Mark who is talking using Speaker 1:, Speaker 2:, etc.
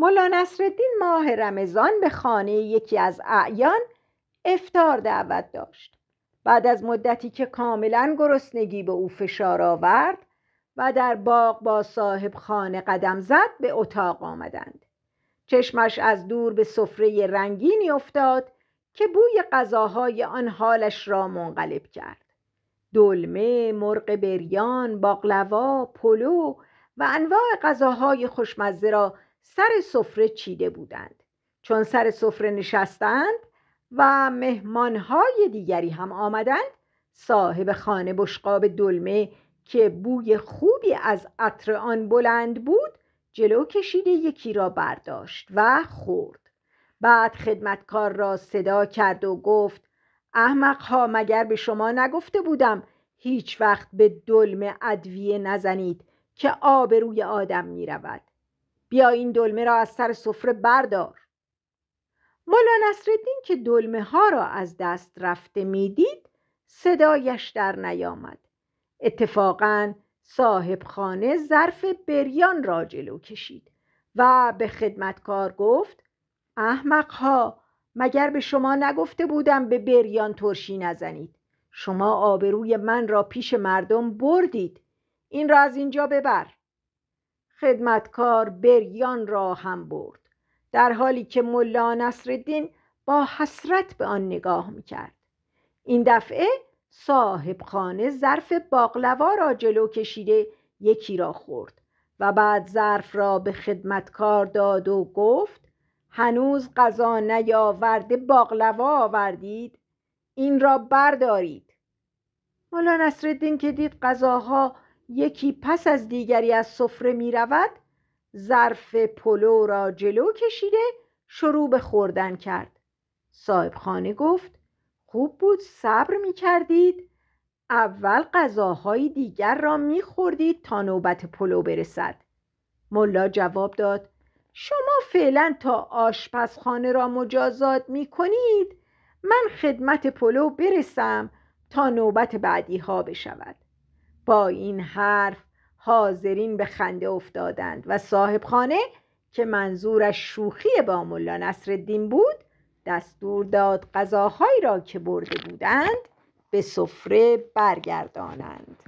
Speaker 1: ملا نصرالدین ماه رمضان به خانه یکی از اعیان افتار دعوت داشت بعد از مدتی که کاملا گرسنگی به او فشار آورد و در باغ با صاحب خانه قدم زد به اتاق آمدند چشمش از دور به سفره رنگینی افتاد که بوی غذاهای آن حالش را منقلب کرد دلمه، مرغ بریان، باقلوا، پلو و انواع غذاهای خوشمزه را سر سفره چیده بودند چون سر سفره نشستند و مهمانهای دیگری هم آمدند صاحب خانه بشقاب دلمه که بوی خوبی از عطر آن بلند بود جلو کشیده یکی را برداشت و خورد بعد خدمتکار را صدا کرد و گفت احمق ها مگر به شما نگفته بودم هیچ وقت به دلم ادویه نزنید که آب روی آدم می رود بیا این دلمه را از سر سفره بردار مولا نصرالدین که دلمه ها را از دست رفته میدید صدایش در نیامد اتفاقا صاحب خانه ظرف بریان را جلو کشید و به خدمتکار گفت احمق ها مگر به شما نگفته بودم به بریان ترشی نزنید شما آبروی من را پیش مردم بردید این را از اینجا ببر خدمتکار بریان را هم برد در حالی که ملا نصرالدین با حسرت به آن نگاه میکرد این دفعه صاحب خانه ظرف باقلوا را جلو کشیده یکی را خورد و بعد ظرف را به خدمتکار داد و گفت هنوز غذا نیاورده باقلوا آوردید این را بردارید مولا نصرالدین که دید غذاها یکی پس از دیگری از سفره می رود ظرف پلو را جلو کشیده شروع به خوردن کرد صاحب خانه گفت خوب بود صبر می کردید اول غذاهای دیگر را می خوردید تا نوبت پلو برسد ملا جواب داد شما فعلا تا آشپزخانه را مجازات می کنید من خدمت پلو برسم تا نوبت بعدی ها بشود با این حرف حاضرین به خنده افتادند و خانه که منظورش شوخی با ملا نصرالدین بود دستور داد غذاهایی را که برده بودند به سفره برگردانند